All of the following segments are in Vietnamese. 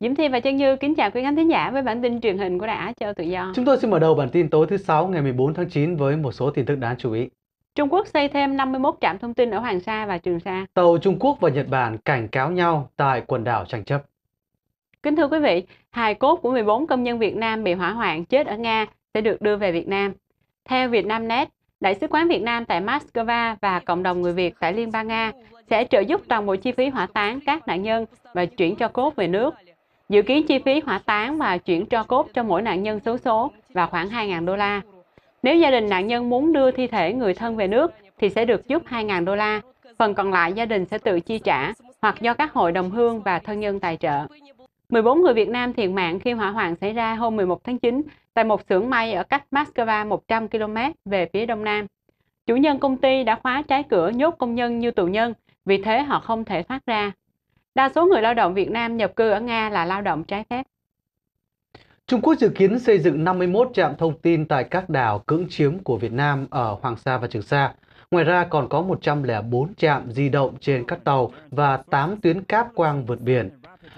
Diễm Thi và Trân Như kính chào quý khán thính giả với bản tin truyền hình của Đài Á Châu Tự Do. Chúng tôi xin mở đầu bản tin tối thứ Sáu ngày 14 tháng 9 với một số tin tức đáng chú ý. Trung Quốc xây thêm 51 trạm thông tin ở Hoàng Sa và Trường Sa. Tàu Trung Quốc và Nhật Bản cảnh cáo nhau tại quần đảo tranh chấp. Kính thưa quý vị, hài cốt của 14 công nhân Việt Nam bị hỏa hoạn chết ở Nga sẽ được đưa về Việt Nam. Theo Vietnamnet, Đại sứ quán Việt Nam tại Moscow và cộng đồng người Việt tại Liên bang Nga sẽ trợ giúp toàn bộ chi phí hỏa táng các nạn nhân và chuyển cho cốt về nước Dự kiến chi phí hỏa táng và chuyển cho cốt cho mỗi nạn nhân xấu số, số là khoảng 2.000 đô la. Nếu gia đình nạn nhân muốn đưa thi thể người thân về nước thì sẽ được giúp 2.000 đô la, phần còn lại gia đình sẽ tự chi trả hoặc do các hội đồng hương và thân nhân tài trợ. 14 người Việt Nam thiệt mạng khi hỏa hoạn xảy ra hôm 11 tháng 9 tại một xưởng may ở cách Moscow 100 km về phía đông nam. Chủ nhân công ty đã khóa trái cửa nhốt công nhân như tù nhân, vì thế họ không thể thoát ra. Đa số người lao động Việt Nam nhập cư ở Nga là lao động trái phép. Trung Quốc dự kiến xây dựng 51 trạm thông tin tại các đảo cưỡng chiếm của Việt Nam ở Hoàng Sa và Trường Sa. Ngoài ra còn có 104 trạm di động trên các tàu và 8 tuyến cáp quang vượt biển.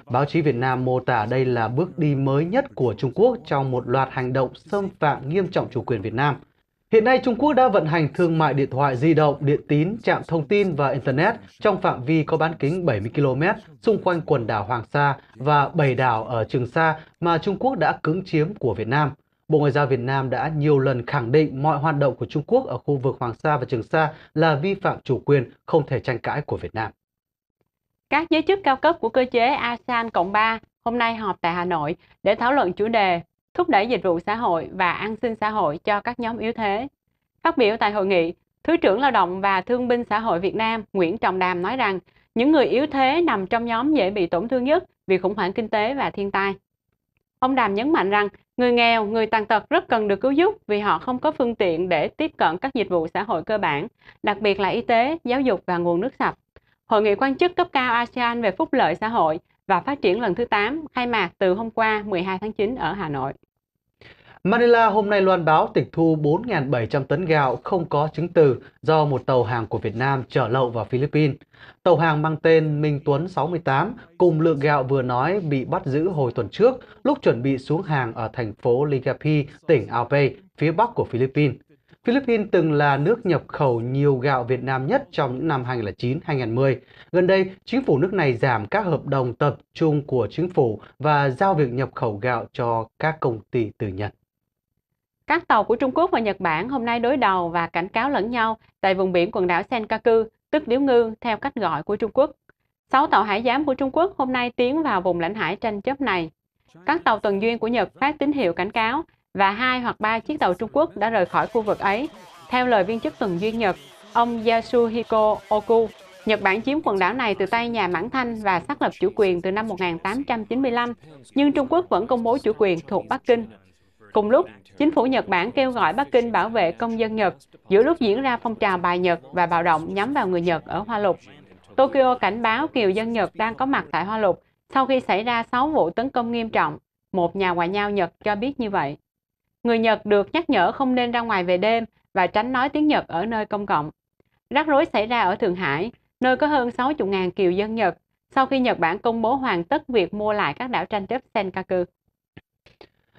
Báo chí Việt Nam mô tả đây là bước đi mới nhất của Trung Quốc trong một loạt hành động xâm phạm nghiêm trọng chủ quyền Việt Nam – Hiện nay, Trung Quốc đã vận hành thương mại điện thoại di động, điện tín, trạm thông tin và Internet trong phạm vi có bán kính 70 km xung quanh quần đảo Hoàng Sa và 7 đảo ở Trường Sa mà Trung Quốc đã cưỡng chiếm của Việt Nam. Bộ Ngoại giao Việt Nam đã nhiều lần khẳng định mọi hoạt động của Trung Quốc ở khu vực Hoàng Sa và Trường Sa là vi phạm chủ quyền không thể tranh cãi của Việt Nam. Các giới chức cao cấp của cơ chế ASEAN Cộng 3 hôm nay họp tại Hà Nội để thảo luận chủ đề thúc đẩy dịch vụ xã hội và an sinh xã hội cho các nhóm yếu thế. Phát biểu tại hội nghị, Thứ trưởng Lao động và Thương binh Xã hội Việt Nam Nguyễn Trọng Đàm nói rằng những người yếu thế nằm trong nhóm dễ bị tổn thương nhất vì khủng hoảng kinh tế và thiên tai. Ông Đàm nhấn mạnh rằng người nghèo, người tàn tật rất cần được cứu giúp vì họ không có phương tiện để tiếp cận các dịch vụ xã hội cơ bản, đặc biệt là y tế, giáo dục và nguồn nước sạch. Hội nghị quan chức cấp cao ASEAN về phúc lợi xã hội và phát triển lần thứ 8 khai mạc từ hôm qua 12 tháng 9 ở Hà Nội. Manila hôm nay loan báo tịch thu 4.700 tấn gạo không có chứng từ do một tàu hàng của Việt Nam trở lậu vào Philippines. Tàu hàng mang tên Minh Tuấn 68 cùng lượng gạo vừa nói bị bắt giữ hồi tuần trước lúc chuẩn bị xuống hàng ở thành phố Ligapi, tỉnh Albay, phía bắc của Philippines. Philippines từng là nước nhập khẩu nhiều gạo Việt Nam nhất trong những năm 2009-2010. Gần đây, chính phủ nước này giảm các hợp đồng tập trung của chính phủ và giao việc nhập khẩu gạo cho các công ty tư nhân. Các tàu của Trung Quốc và Nhật Bản hôm nay đối đầu và cảnh cáo lẫn nhau tại vùng biển quần đảo Senkaku, tức Điếu Ngư, theo cách gọi của Trung Quốc. Sáu tàu hải giám của Trung Quốc hôm nay tiến vào vùng lãnh hải tranh chấp này. Các tàu tuần duyên của Nhật phát tín hiệu cảnh cáo và hai hoặc ba chiếc tàu Trung Quốc đã rời khỏi khu vực ấy. Theo lời viên chức tuần duyên Nhật, ông Yasuhiko Oku, Nhật Bản chiếm quần đảo này từ tay nhà Mãn Thanh và xác lập chủ quyền từ năm 1895, nhưng Trung Quốc vẫn công bố chủ quyền thuộc Bắc Kinh. Cùng lúc, chính phủ Nhật Bản kêu gọi Bắc Kinh bảo vệ công dân Nhật giữa lúc diễn ra phong trào bài Nhật và bạo động nhắm vào người Nhật ở Hoa Lục. Tokyo cảnh báo kiều dân Nhật đang có mặt tại Hoa Lục sau khi xảy ra 6 vụ tấn công nghiêm trọng. Một nhà ngoại giao Nhật cho biết như vậy. Người Nhật được nhắc nhở không nên ra ngoài về đêm và tránh nói tiếng Nhật ở nơi công cộng. Rắc rối xảy ra ở Thượng Hải, nơi có hơn 60.000 kiều dân Nhật, sau khi Nhật Bản công bố hoàn tất việc mua lại các đảo tranh chấp Senkaku.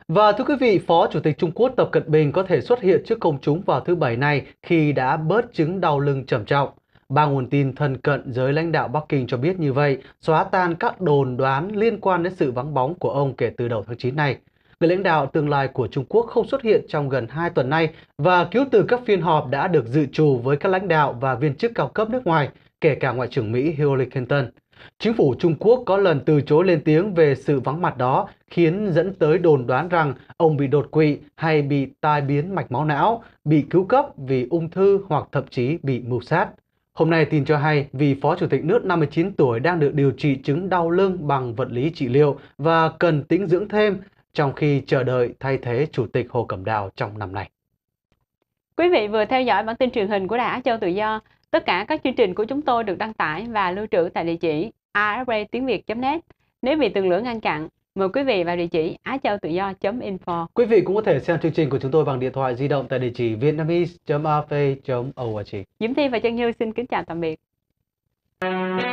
Và thưa quý vị, Phó Chủ tịch Trung Quốc Tập Cận Bình có thể xuất hiện trước công chúng vào thứ Bảy này khi đã bớt chứng đau lưng trầm trọng. Ba nguồn tin thân cận giới lãnh đạo Bắc Kinh cho biết như vậy, xóa tan các đồn đoán liên quan đến sự vắng bóng của ông kể từ đầu tháng 9 này người lãnh đạo tương lai của Trung Quốc không xuất hiện trong gần 2 tuần nay và cứu từ các phiên họp đã được dự trù với các lãnh đạo và viên chức cao cấp nước ngoài, kể cả Ngoại trưởng Mỹ Hillary Clinton. Chính phủ Trung Quốc có lần từ chối lên tiếng về sự vắng mặt đó, khiến dẫn tới đồn đoán rằng ông bị đột quỵ hay bị tai biến mạch máu não, bị cứu cấp vì ung thư hoặc thậm chí bị mưu sát. Hôm nay tin cho hay vì Phó Chủ tịch nước 59 tuổi đang được điều trị chứng đau lưng bằng vật lý trị liệu và cần tĩnh dưỡng thêm trong khi chờ đợi thay thế Chủ tịch Hồ Cẩm Đào trong năm nay. Quý vị vừa theo dõi bản tin truyền hình của Đài Á Châu Tự Do. Tất cả các chương trình của chúng tôi được đăng tải và lưu trữ tại địa chỉ afra tiếng net Nếu bị tường lửa ngăn chặn, mời quý vị vào địa chỉ á châu do.info. Quý vị cũng có thể xem chương trình của chúng tôi bằng điện thoại di động tại địa chỉ vietnamese.afp.org. Diễm Thi và Trân Như xin kính chào tạm biệt. Thank you.